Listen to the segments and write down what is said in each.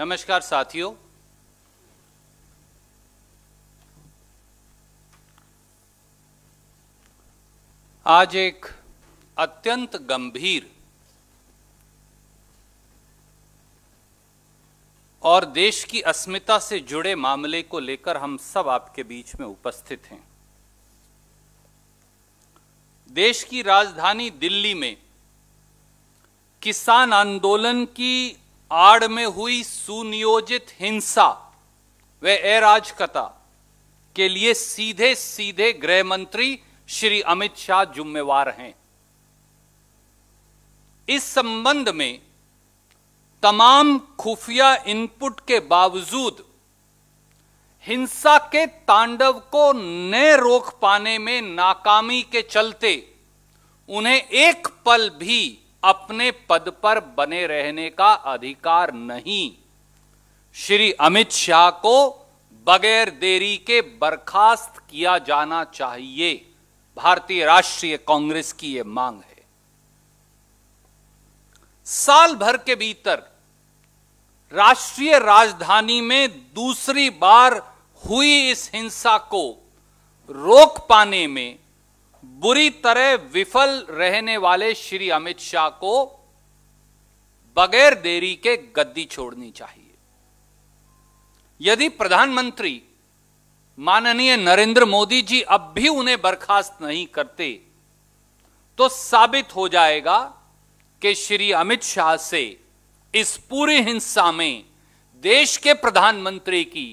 नमस्कार साथियों आज एक अत्यंत गंभीर और देश की अस्मिता से जुड़े मामले को लेकर हम सब आपके बीच में उपस्थित हैं देश की राजधानी दिल्ली में किसान आंदोलन की आड़ में हुई सुनियोजित हिंसा व अराजकता के लिए सीधे सीधे गृह मंत्री श्री अमित शाह जुम्मेवार हैं इस संबंध में तमाम खुफिया इनपुट के बावजूद हिंसा के तांडव को न रोक पाने में नाकामी के चलते उन्हें एक पल भी अपने पद पर बने रहने का अधिकार नहीं श्री अमित शाह को बगैर देरी के बर्खास्त किया जाना चाहिए भारतीय राष्ट्रीय कांग्रेस की यह मांग है साल भर के भीतर राष्ट्रीय राजधानी में दूसरी बार हुई इस हिंसा को रोक पाने में बुरी तरह विफल रहने वाले श्री अमित शाह को बगैर देरी के गद्दी छोड़नी चाहिए यदि प्रधानमंत्री माननीय नरेंद्र मोदी जी अब भी उन्हें बर्खास्त नहीं करते तो साबित हो जाएगा कि श्री अमित शाह से इस पूरी हिंसा में देश के प्रधानमंत्री की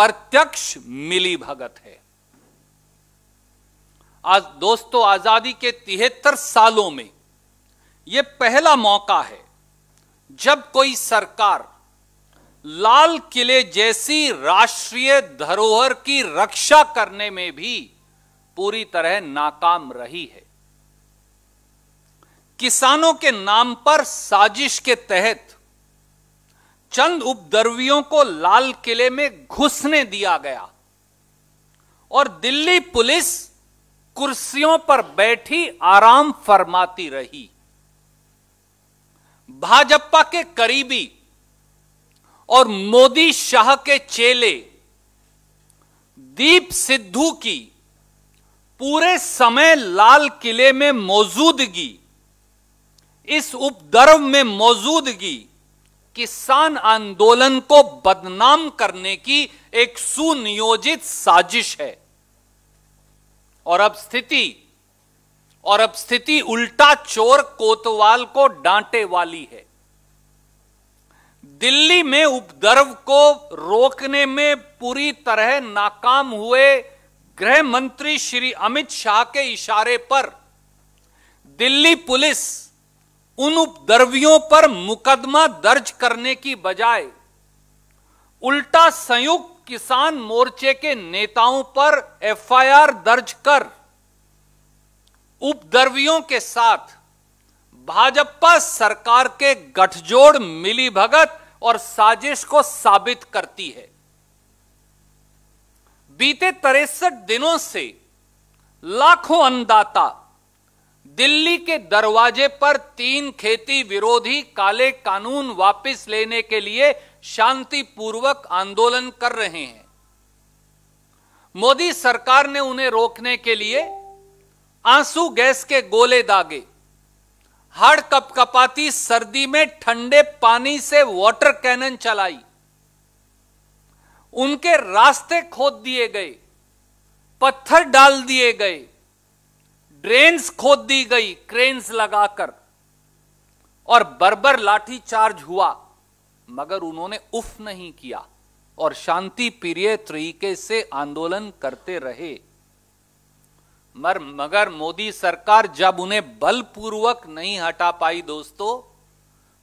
प्रत्यक्ष मिली भगत है आज दोस्तों आज़ादी के तिहत्तर सालों में यह पहला मौका है जब कोई सरकार लाल किले जैसी राष्ट्रीय धरोहर की रक्षा करने में भी पूरी तरह नाकाम रही है किसानों के नाम पर साजिश के तहत चंद उपद्रवियों को लाल किले में घुसने दिया गया और दिल्ली पुलिस कुर्सियों पर बैठी आराम फरमाती रही भाजपा के करीबी और मोदी शाह के चेले दीप सिद्धू की पूरे समय लाल किले में मौजूदगी इस उपद्रव में मौजूदगी किसान आंदोलन को बदनाम करने की एक सुनियोजित साजिश है और अब स्थिति और अब स्थिति उल्टा चोर कोतवाल को डांटे वाली है दिल्ली में उपद्रव को रोकने में पूरी तरह नाकाम हुए गृह मंत्री श्री अमित शाह के इशारे पर दिल्ली पुलिस उन उपद्रवियों पर मुकदमा दर्ज करने की बजाय उल्टा संयुक्त किसान मोर्चे के नेताओं पर एफआईआर दर्ज कर उपद्रवियों के साथ भाजपा सरकार के गठजोड़ मिलीभगत और साजिश को साबित करती है बीते तिरसठ दिनों से लाखों अन्नदाता दिल्ली के दरवाजे पर तीन खेती विरोधी काले कानून वापस लेने के लिए शांतिपूर्वक आंदोलन कर रहे हैं मोदी सरकार ने उन्हें रोकने के लिए आंसू गैस के गोले दागे हर कपकपाती सर्दी में ठंडे पानी से वाटर कैनन चलाई उनके रास्ते खोद दिए गए पत्थर डाल दिए गए ड्रेन्स खोद दी गई क्रेन्स लगाकर और बर्बर लाठी चार्ज हुआ मगर उन्होंने उफ नहीं किया और शांति प्रिय तरीके से आंदोलन करते रहे मर मगर मोदी सरकार जब उन्हें बलपूर्वक नहीं हटा पाई दोस्तों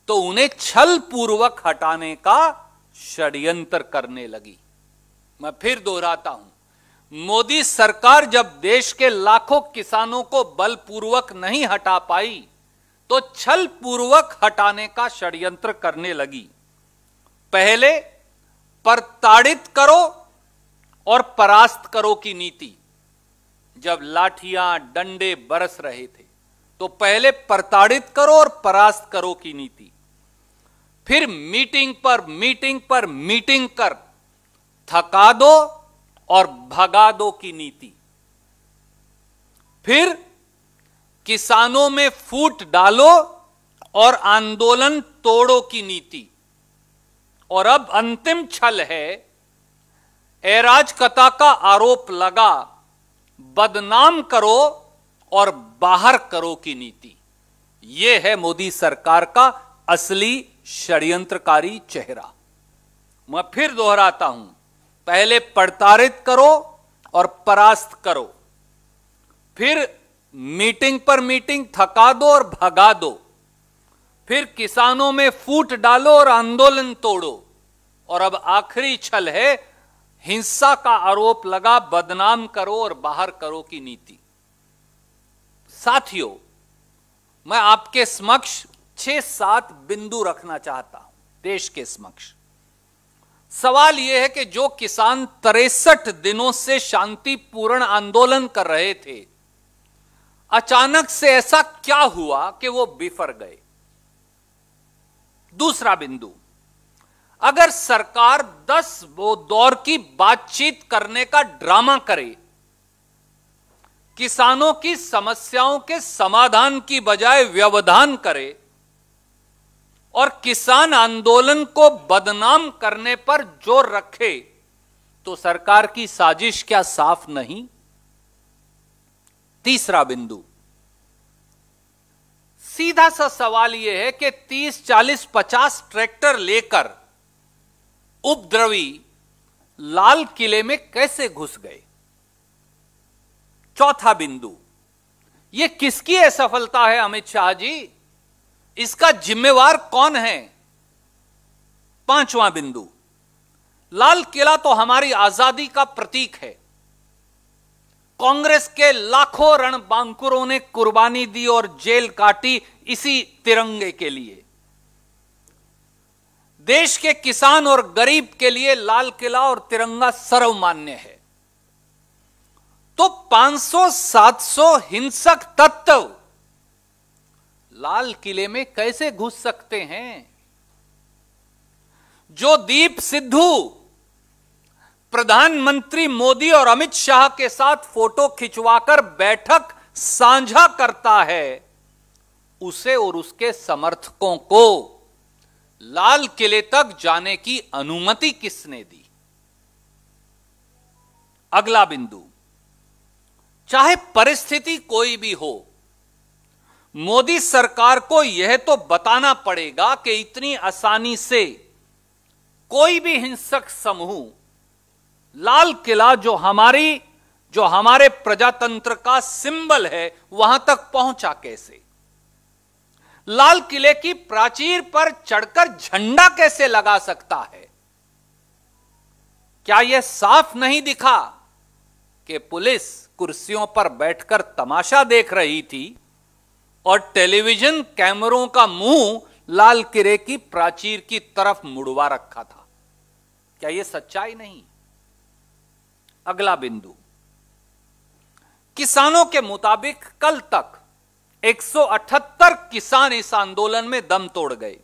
तो उन्हें छल पूर्वक हटाने का षड्यंत्र करने लगी मैं फिर दोहराता हूं मोदी सरकार जब देश के लाखों किसानों को बलपूर्वक नहीं हटा पाई तो छल पूर्वक हटाने का षड्यंत्र करने लगी पहले प्रताड़ित करो और परास्त करो की नीति जब लाठियां डंडे बरस रहे थे तो पहले प्रताड़ित करो और परास्त करो की नीति फिर मीटिंग पर मीटिंग पर मीटिंग कर थका दो और भगा दो की नीति फिर किसानों में फूट डालो और आंदोलन तोड़ो की नीति और अब अंतिम छल है एराज का आरोप लगा बदनाम करो और बाहर करो की नीति यह है मोदी सरकार का असली षड्यंत्रकारी चेहरा मैं फिर दोहराता हूं पहले प्रताड़ित करो और परास्त करो फिर मीटिंग पर मीटिंग थका दो और भगा दो फिर किसानों में फूट डालो और आंदोलन तोड़ो और अब आखिरी छल है हिंसा का आरोप लगा बदनाम करो और बाहर करो की नीति साथियों मैं आपके समक्ष छह सात बिंदु रखना चाहता हूं देश के समक्ष सवाल यह है कि जो किसान तिरसठ दिनों से शांतिपूर्ण आंदोलन कर रहे थे अचानक से ऐसा क्या हुआ कि वो बिफर गए दूसरा बिंदु अगर सरकार दस दौर की बातचीत करने का ड्रामा करे किसानों की समस्याओं के समाधान की बजाय व्यवधान करे और किसान आंदोलन को बदनाम करने पर जोर रखे तो सरकार की साजिश क्या साफ नहीं तीसरा बिंदु सीधा सा सवाल यह है कि 30, 40, 50 ट्रैक्टर लेकर उपद्रवी लाल किले में कैसे घुस गए चौथा बिंदु यह किसकी असफलता है अमित शाह जी इसका जिम्मेवार कौन है पांचवां बिंदु लाल किला तो हमारी आजादी का प्रतीक है कांग्रेस के लाखों रण बांकुरों ने कुर्बानी दी और जेल काटी इसी तिरंगे के लिए देश के किसान और गरीब के लिए लाल किला और तिरंगा सर्वमान्य है तो 500-700 हिंसक तत्व लाल किले में कैसे घुस सकते हैं जो दीप सिद्धू प्रधानमंत्री मोदी और अमित शाह के साथ फोटो खिंचवाकर बैठक साझा करता है उसे और उसके समर्थकों को लाल किले तक जाने की अनुमति किसने दी अगला बिंदु चाहे परिस्थिति कोई भी हो मोदी सरकार को यह तो बताना पड़ेगा कि इतनी आसानी से कोई भी हिंसक समूह लाल किला जो हमारी जो हमारे प्रजातंत्र का सिंबल है वहां तक पहुंचा कैसे लाल किले की प्राचीर पर चढ़कर झंडा कैसे लगा सकता है क्या यह साफ नहीं दिखा कि पुलिस कुर्सियों पर बैठकर तमाशा देख रही थी और टेलीविजन कैमरों का मुंह लाल किले की प्राचीर की तरफ मुड़वा रखा था क्या यह सच्चाई नहीं अगला बिंदु किसानों के मुताबिक कल तक 178 किसान इस आंदोलन में दम तोड़ गए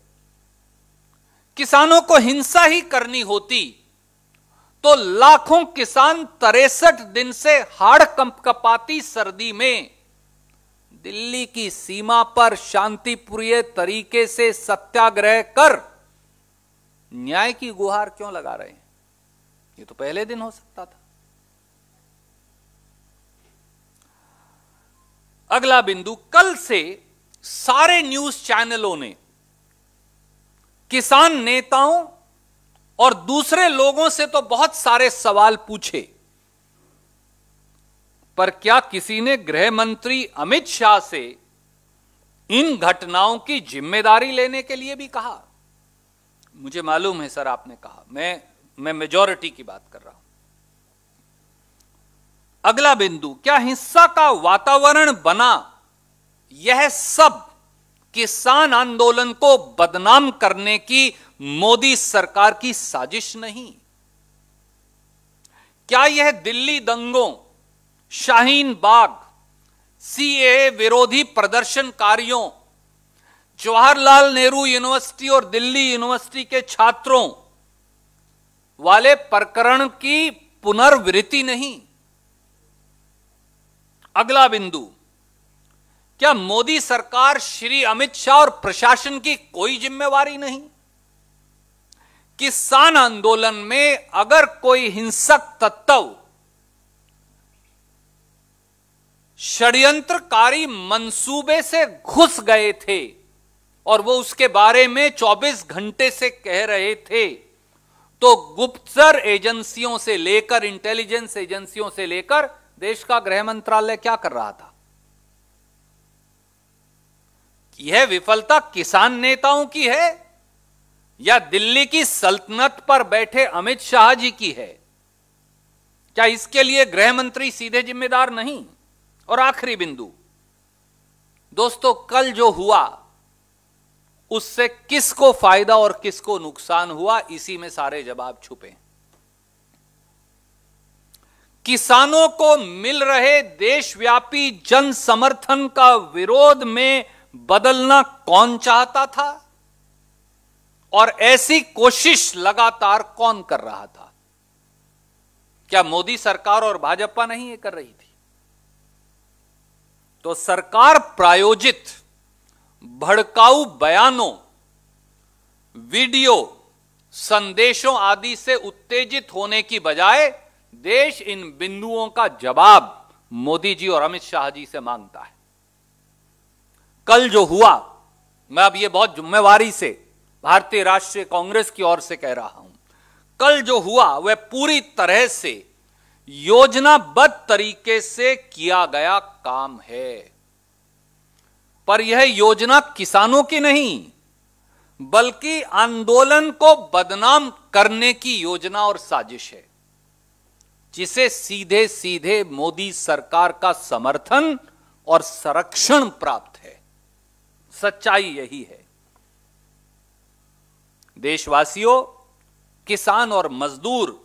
किसानों को हिंसा ही करनी होती तो लाखों किसान तिरसठ दिन से हाड़ कंप कपाती सर्दी में दिल्ली की सीमा पर शांतिप्रिय तरीके से सत्याग्रह कर न्याय की गुहार क्यों लगा रहे हैं ये तो पहले दिन हो सकता था अगला बिंदु कल से सारे न्यूज चैनलों ने किसान नेताओं और दूसरे लोगों से तो बहुत सारे सवाल पूछे पर क्या किसी ने गृह मंत्री अमित शाह से इन घटनाओं की जिम्मेदारी लेने के लिए भी कहा मुझे मालूम है सर आपने कहा मैं मैं मेजोरिटी की बात कर रहा हूं अगला बिंदु क्या हिंसा का वातावरण बना यह सब किसान आंदोलन को बदनाम करने की मोदी सरकार की साजिश नहीं क्या यह दिल्ली दंगों शाहीन बाग सीए विरोधी प्रदर्शनकारियों जवाहरलाल नेहरू यूनिवर्सिटी और दिल्ली यूनिवर्सिटी के छात्रों वाले प्रकरण की पुनर्वृत्ति नहीं अगला बिंदु क्या मोदी सरकार श्री अमित शाह और प्रशासन की कोई जिम्मेवारी नहीं किसान आंदोलन में अगर कोई हिंसक तत्व षड्यंत्रकारी मंसूबे से घुस गए थे और वो उसके बारे में 24 घंटे से कह रहे थे तो गुप्तचर एजेंसियों से लेकर इंटेलिजेंस एजेंसियों से लेकर देश का गृह मंत्रालय क्या कर रहा था यह विफलता किसान नेताओं की है या दिल्ली की सल्तनत पर बैठे अमित शाह जी की है क्या इसके लिए गृह मंत्री सीधे जिम्मेदार नहीं और आखिरी बिंदु दोस्तों कल जो हुआ उससे किसको फायदा और किसको नुकसान हुआ इसी में सारे जवाब छुपे किसानों को मिल रहे देशव्यापी जन समर्थन का विरोध में बदलना कौन चाहता था और ऐसी कोशिश लगातार कौन कर रहा था क्या मोदी सरकार और भाजपा नहीं ये कर रही थी तो सरकार प्रायोजित भड़काऊ बयानों वीडियो संदेशों आदि से उत्तेजित होने की बजाय देश इन बिंदुओं का जवाब मोदी जी और अमित शाह जी से मांगता है कल जो हुआ मैं अब यह बहुत जिम्मेवारी से भारतीय राष्ट्रीय कांग्रेस की ओर से कह रहा हूं कल जो हुआ वह पूरी तरह से योजनाबद्ध तरीके से किया गया काम है पर यह योजना किसानों की नहीं बल्कि आंदोलन को बदनाम करने की योजना और साजिश है जिसे सीधे सीधे मोदी सरकार का समर्थन और संरक्षण प्राप्त है सच्चाई यही है देशवासियों किसान और मजदूर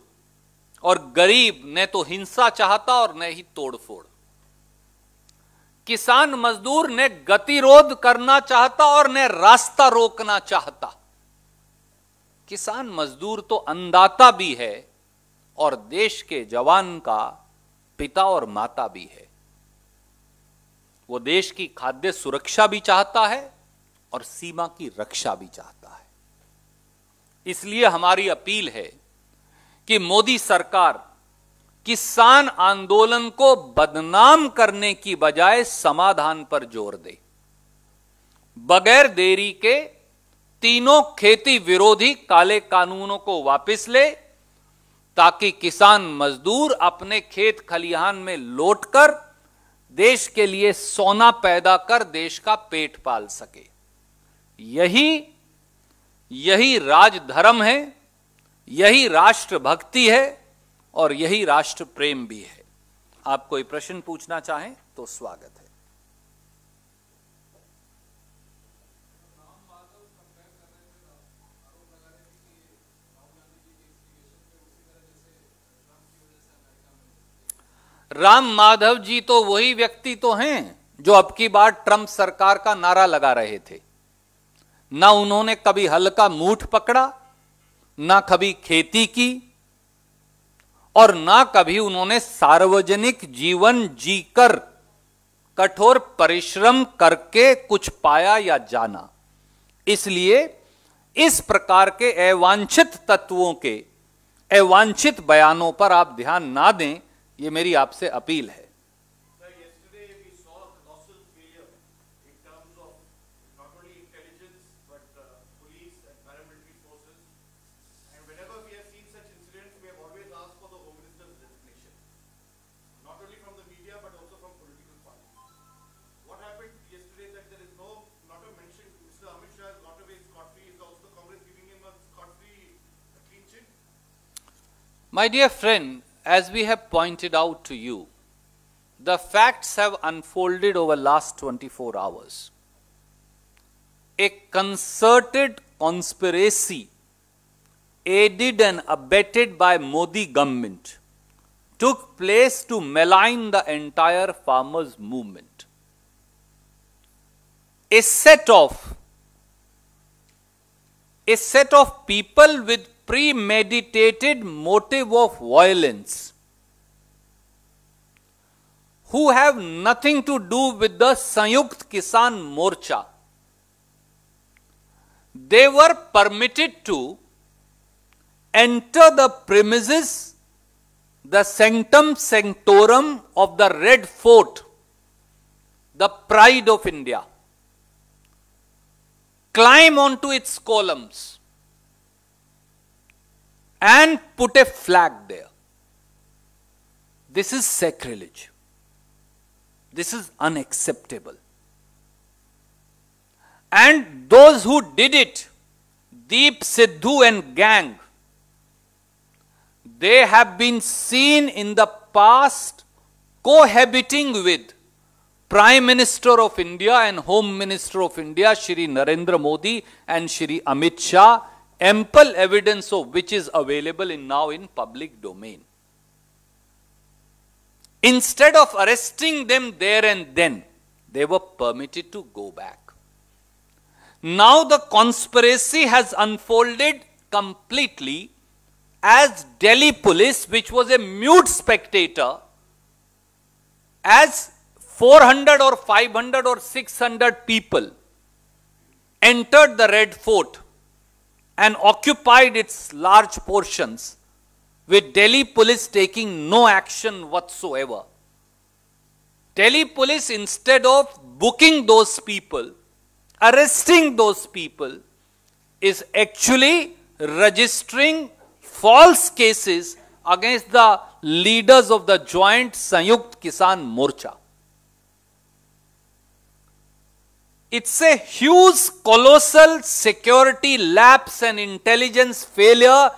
और गरीब न तो हिंसा चाहता और न ही तोड़फोड़ किसान मजदूर ने गतिरोध करना चाहता और न रास्ता रोकना चाहता किसान मजदूर तो अंदाता भी है और देश के जवान का पिता और माता भी है वो देश की खाद्य सुरक्षा भी चाहता है और सीमा की रक्षा भी चाहता है इसलिए हमारी अपील है कि मोदी सरकार किसान आंदोलन को बदनाम करने की बजाय समाधान पर जोर दे बगैर देरी के तीनों खेती विरोधी काले कानूनों को वापस ले ताकि किसान मजदूर अपने खेत खलिहान में लौटकर देश के लिए सोना पैदा कर देश का पेट पाल सके यही यही राजधर्म है यही राष्ट्र भक्ति है और यही राष्ट्र प्रेम भी है आप कोई प्रश्न पूछना चाहें तो स्वागत है राम माधव जी तो वही व्यक्ति तो हैं जो अब की बार ट्रंप सरकार का नारा लगा रहे थे ना उन्होंने कभी हल्का मूठ पकड़ा ना कभी खेती की और ना कभी उन्होंने सार्वजनिक जीवन जीकर कठोर परिश्रम करके कुछ पाया या जाना इसलिए इस प्रकार के अवांछित तत्वों के अवांछित बयानों पर आप ध्यान ना दें यह मेरी आपसे अपील है My dear friend, as we have pointed out to you, the facts have unfolded over last 24 hours. A concerted conspiracy aided and abetted by Modi government took place to malign the entire farmers movement. A set of a set of people with premeditated motive of violence who have nothing to do with the Sanyukt Kisan Morcha. They were permitted to enter the premises, the sanctum sanctorum of the Red Fort, the pride of India, climb onto its columns, and put a flag there. This is sacrilege. This is unacceptable. And those who did it, Deep Sidhu and gang, they have been seen in the past cohabiting with Prime Minister of India and Home Minister of India, Shri Narendra Modi and Shri Amit Shah ample evidence of which is available in now in public domain. Instead of arresting them there and then, they were permitted to go back. Now the conspiracy has unfolded completely as Delhi police, which was a mute spectator, as 400 or 500 or 600 people entered the Red Fort and occupied its large portions with Delhi police taking no action whatsoever. Delhi police instead of booking those people, arresting those people, is actually registering false cases against the leaders of the joint Sanyukt Kisan Morcha. It's a huge, colossal security lapse and intelligence failure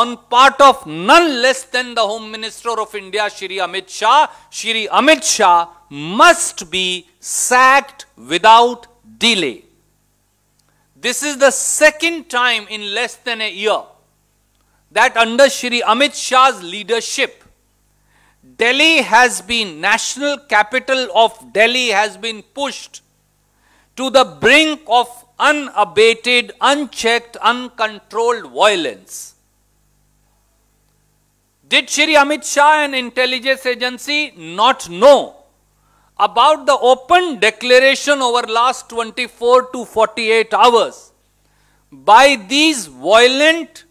on part of none less than the Home Minister of India, Shri Amit Shah. Shri Amit Shah must be sacked without delay. This is the second time in less than a year that under Shri Amit Shah's leadership, Delhi has been, national capital of Delhi has been pushed to the brink of unabated, unchecked, uncontrolled violence. Did Shri Amit Shah and intelligence agency not know about the open declaration over last 24 to 48 hours by these violent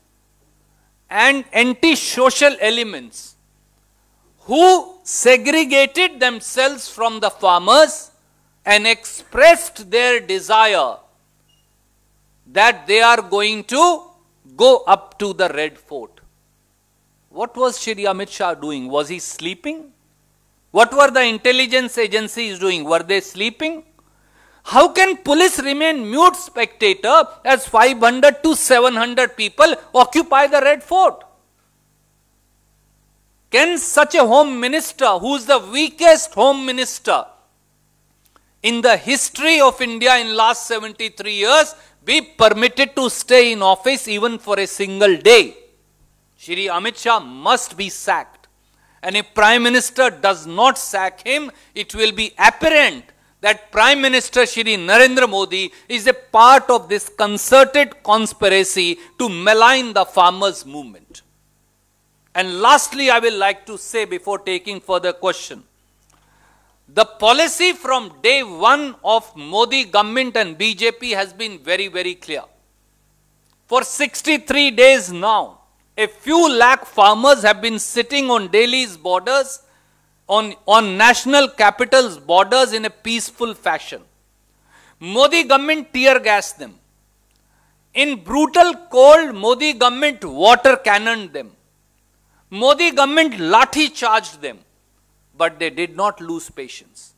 and anti-social elements who segregated themselves from the farmers and expressed their desire that they are going to go up to the Red Fort. What was Shri Amit Shah doing? Was he sleeping? What were the intelligence agencies doing? Were they sleeping? How can police remain mute spectator as 500 to 700 people occupy the Red Fort? Can such a home minister, who is the weakest home minister, in the history of India in last 73 years be permitted to stay in office even for a single day. Shri Amit Shah must be sacked. And if Prime Minister does not sack him, it will be apparent that Prime Minister Shri Narendra Modi is a part of this concerted conspiracy to malign the farmers movement. And lastly, I will like to say before taking further question, the policy from day one of Modi government and BJP has been very, very clear. For 63 days now, a few lakh farmers have been sitting on Delhi's borders, on, on national capital's borders in a peaceful fashion. Modi government tear gassed them. In brutal cold, Modi government water cannoned them. Modi government lathi charged them but they did not lose patience.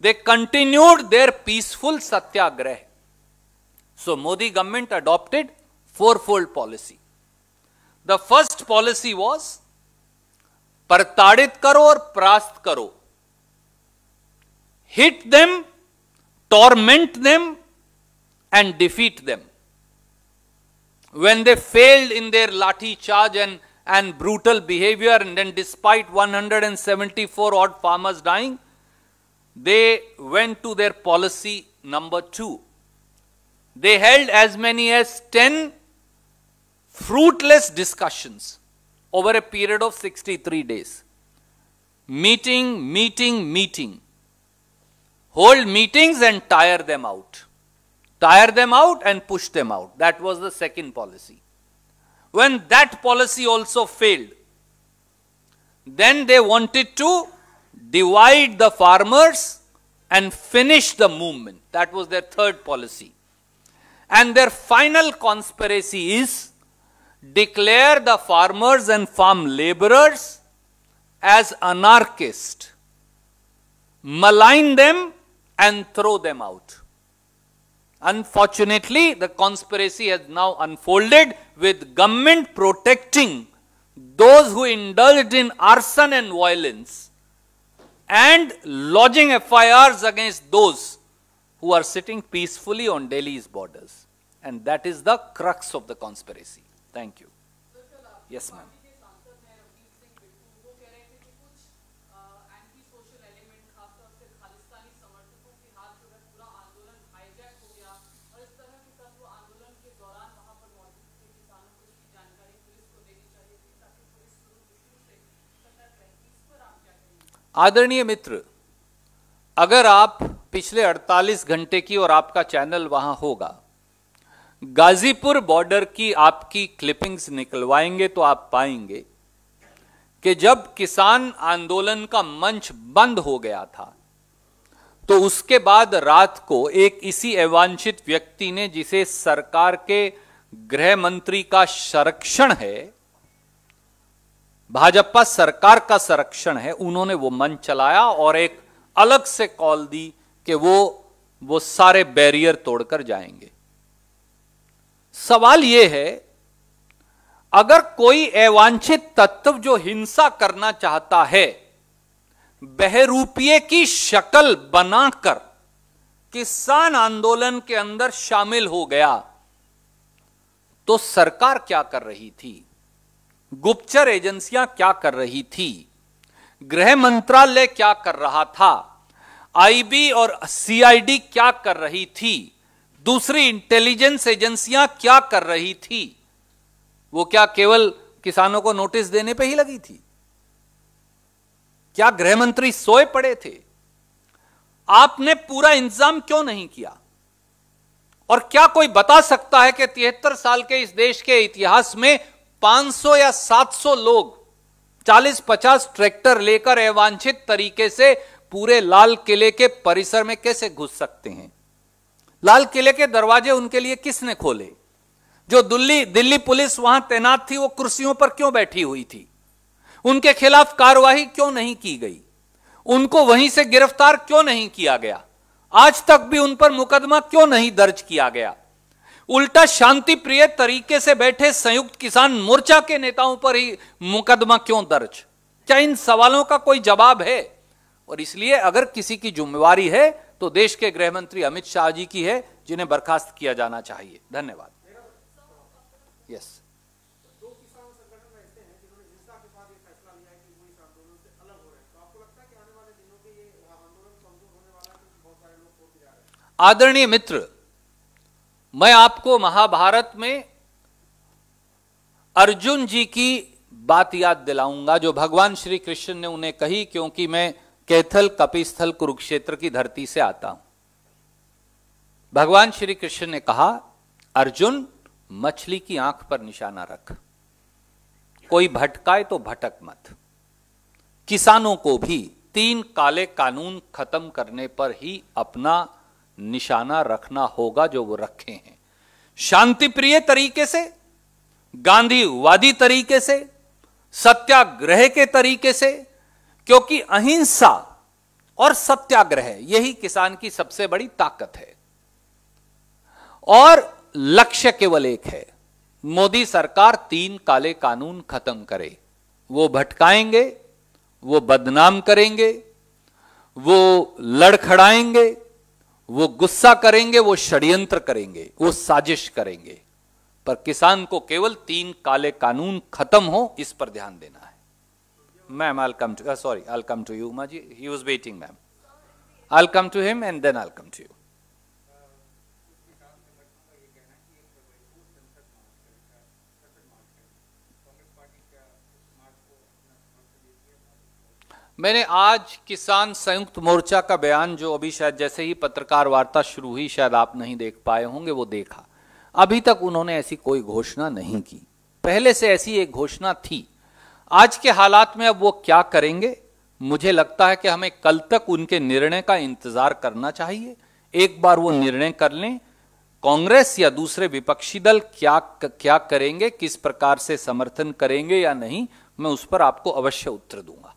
They continued their peaceful satyagraha. So Modi government adopted fourfold policy. The first policy was Partarit karo or prast karo. Hit them, torment them and defeat them. When they failed in their lathi charge and and brutal behavior and then despite 174 odd farmers dying, they went to their policy number two. They held as many as 10 fruitless discussions over a period of 63 days. Meeting, meeting, meeting. Hold meetings and tire them out. Tire them out and push them out. That was the second policy. When that policy also failed, then they wanted to divide the farmers and finish the movement. That was their third policy. And their final conspiracy is declare the farmers and farm laborers as anarchists, malign them and throw them out. Unfortunately, the conspiracy has now unfolded with government protecting those who indulged in arson and violence and lodging FIRs against those who are sitting peacefully on Delhi's borders. And that is the crux of the conspiracy. Thank you. Yes, ma'am. आदरणीय मित्र अगर आप पिछले 48 घंटे की और आपका channel वहां होगा गाजीपुर बॉर्डर की आपकी क्लिपिंग्स निकलवाएंगे तो आप पाएंगे कि जब किसान आंदोलन का मंच बंद हो गया था तो उसके बाद रात को एक इसी अवांछित व्यक्ति ने जिसे सरकार के गृह मंत्री का संरक्षण है भाजपा सरकार का संरक्षण है उन्होंने वो मंच चलाया और एक अलग से कॉल दी कि वो वो सारे बैरियर तोड़कर जाएंगे सवाल यह है अगर कोई अवांछित तत्व जो हिंसा करना चाहता है बहरूपिये की शक्ल बनाकर किसान आंदोलन के अंदर शामिल हो गया तो सरकार क्या कर रही थी गुप्तचर एजेंसियां क्या कर रही थी गृह मंत्रालय क्या कर रहा था आईबी और सीआईडी क्या कर रही थी दूसरी इंटेलिजेंस एजेंसियां क्या कर रही थी वो क्या केवल किसानों को नोटिस देने पे ही लगी थी क्या गृह मंत्री सोए पड़े थे आपने पूरा इंतजाम क्यों नहीं किया और क्या कोई बता सकता है कि तिहत्तर साल के इस देश के इतिहास में 500 या 700 लोग 40-50 ट्रैक्टर लेकर अवांछित तरीके से पूरे लाल किले के परिसर में कैसे घुस सकते हैं लाल किले के दरवाजे उनके लिए किसने खोले जो दिल्ली दिल्ली पुलिस वहां तैनात थी वो कुर्सियों पर क्यों बैठी हुई थी उनके खिलाफ कार्रवाई क्यों नहीं की गई उनको वहीं से गिरफ्तार क्यों नहीं किया गया आज तक भी उन पर मुकदमा क्यों नहीं दर्ज किया गया उल्टा शांति प्रिय तरीके से बैठे संयुक्त किसान मोर्चा के नेताओं पर ही मुकदमा क्यों दर्ज क्या इन सवालों का कोई जवाब है और इसलिए अगर किसी की जिम्मेवारी है तो देश के गृह मंत्री अमित शाह जी की है जिन्हें बर्खास्त किया जाना चाहिए धन्यवाद यस आदरणीय मित्र मैं आपको महाभारत में अर्जुन जी की बात याद दिलाऊंगा जो भगवान श्री कृष्ण ने उन्हें कही क्योंकि मैं कैथल कपिस्थल कुरुक्षेत्र की धरती से आता हूं भगवान श्री कृष्ण ने कहा अर्जुन मछली की आंख पर निशाना रख कोई भटकाए तो भटक मत किसानों को भी तीन काले कानून खत्म करने पर ही अपना निशाना रखना होगा जो वो रखे हैं शांति प्रिय तरीके से गांधीवादी तरीके से सत्याग्रह के तरीके से क्योंकि अहिंसा और सत्याग्रह यही किसान की सबसे बड़ी ताकत है और लक्ष्य केवल एक है मोदी सरकार तीन काले कानून खत्म करे वो भटकाएंगे वो बदनाम करेंगे वो लड़खड़ाएंगे वो गुस्सा करेंगे वो षड्यंत्र करेंगे वो साजिश करेंगे पर किसान को केवल तीन काले कानून खत्म हो इस पर ध्यान देना है ma'am I come to sorry I come to you माजी ही was waiting ma'am I come to him and then I come to you मैंने आज किसान संयुक्त मोर्चा का बयान जो अभी शायद जैसे ही पत्रकार वार्ता शुरू हुई शायद आप नहीं देख पाए होंगे वो देखा अभी तक उन्होंने ऐसी कोई घोषणा नहीं की पहले से ऐसी एक घोषणा थी आज के हालात में अब वो क्या करेंगे मुझे लगता है कि हमें कल तक उनके निर्णय का इंतजार करना चाहिए एक बार वो निर्णय कर लें कांग्रेस या दूसरे विपक्षी दल क्या क्या करेंगे किस प्रकार से समर्थन करेंगे या नहीं मैं उस पर आपको अवश्य उत्तर दूंगा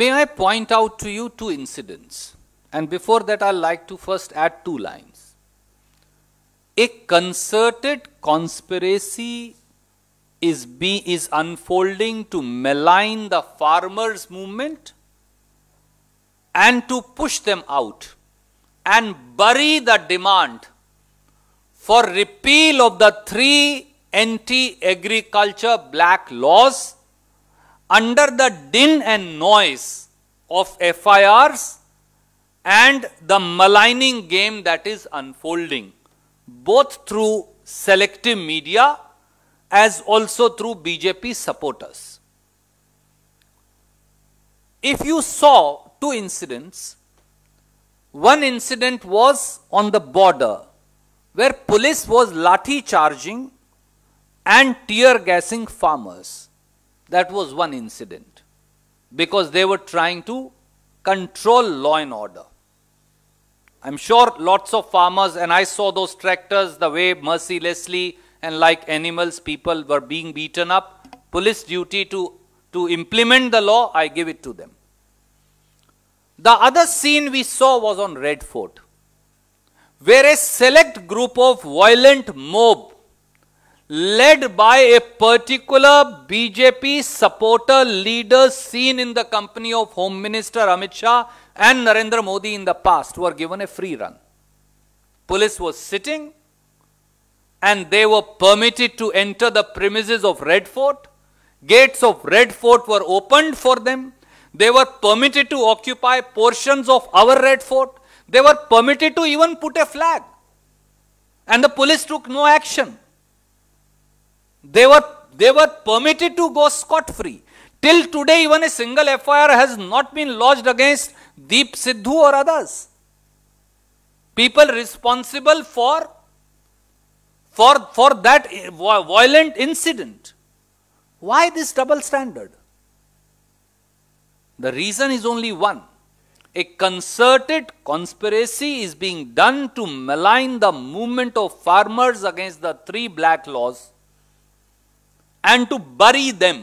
May I point out to you two incidents? And before that, I'd like to first add two lines. A concerted conspiracy is, be, is unfolding to malign the farmers' movement and to push them out and bury the demand for repeal of the three anti-agriculture black laws under the din and noise of FIRs and the maligning game that is unfolding, both through selective media as also through BJP supporters. If you saw two incidents, one incident was on the border where police was lathi charging and tear gassing farmers. That was one incident because they were trying to control law and order. I'm sure lots of farmers, and I saw those tractors the way mercilessly and like animals, people were being beaten up. Police duty to, to implement the law, I give it to them. The other scene we saw was on Red Fort, where a select group of violent mob led by a particular BJP supporter leader seen in the company of Home Minister Amit Shah and Narendra Modi in the past were given a free run. Police was sitting and they were permitted to enter the premises of Red Fort. Gates of Red Fort were opened for them. They were permitted to occupy portions of our Red Fort. They were permitted to even put a flag. And the police took no action. They were, they were permitted to go scot-free. Till today, even a single FIR has not been lodged against Deep Sidhu or others. People responsible for, for, for that eh, violent incident. Why this double standard? The reason is only one. A concerted conspiracy is being done to malign the movement of farmers against the three black laws and to bury them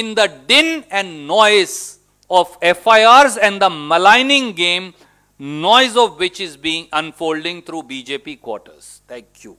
in the din and noise of FIRs and the maligning game, noise of which is being unfolding through BJP quarters. Thank you.